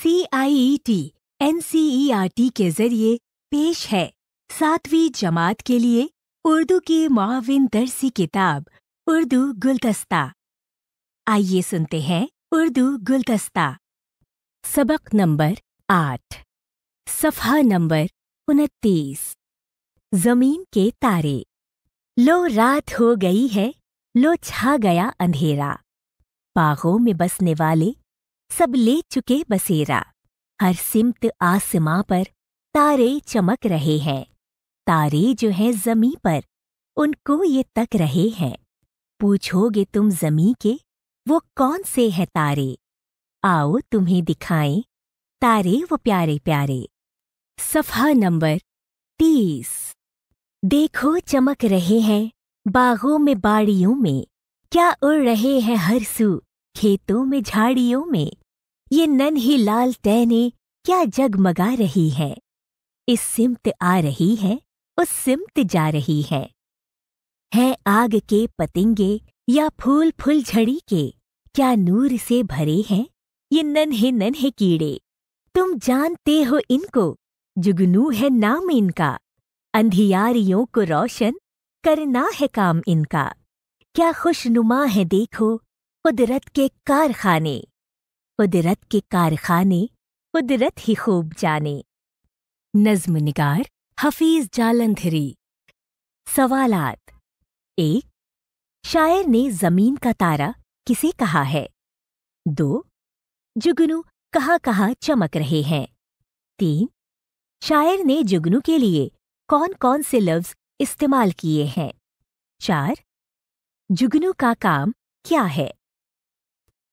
C I E T N C E R T के जरिए पेश है सातवीं जमात के लिए उर्दू की माविन दरसी किताब उर्दू गुलदस्ता आइए सुनते हैं उर्दू गुलदस्ता सबक नंबर आठ सफा नंबर उनतीस जमीन के तारे लो रात हो गई है लो छा गया अंधेरा बागों में बसने वाले सब ले चुके बसेरा हर सिमत आसमां पर तारे चमक रहे हैं तारे जो हैं जमी पर उनको ये तक रहे हैं पूछोगे तुम जमी के वो कौन से हैं तारे आओ तुम्हें दिखाएं तारे वो प्यारे प्यारे सफा नंबर तीस देखो चमक रहे हैं बागों में बाड़ियों में क्या उड़ रहे हैं हर सू खेतों में झाड़ियों में ये नन ही लाल टहने क्या जगमगा रही है इस सिमत आ रही है उस सिमत जा रही है हैं आग के पतिंगे या फूल फूल झड़ी के क्या नूर से भरे हैं ये नन्हे नन्हे कीड़े तुम जानते हो इनको जुगनू है नाम इनका अंधियारियों को रोशन करना है काम इनका क्या खुशनुमा है देखो कुदरत के कारखाने कुदरत के कारखाने कुदरत ही खूब जाने नज्म निगार हफीज जालंधरी सवालात एक शायर ने जमीन का तारा किसे कहा है दो जुगनू कहाँ कहाँ चमक रहे हैं तीन शायर ने जुगनू के लिए कौन कौन से लफ्ज इस्तेमाल किए हैं चार जुगनू का काम क्या है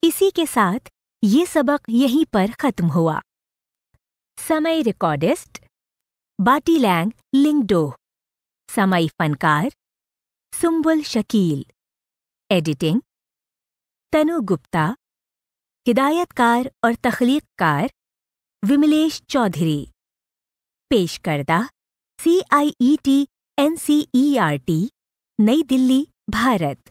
इसी के साथ ये सबक यहीं पर खत्म हुआ समय रिकॉर्डिस्ट बाटी लैंग लिंगडो समय फनकार सुम्बुल शकील एडिटिंग तनु गुप्ता हिदायतकार और तख्लीकार विमलेश चौधरी पेश करदा C I E e T N C E e R T Nai Delhi Bharat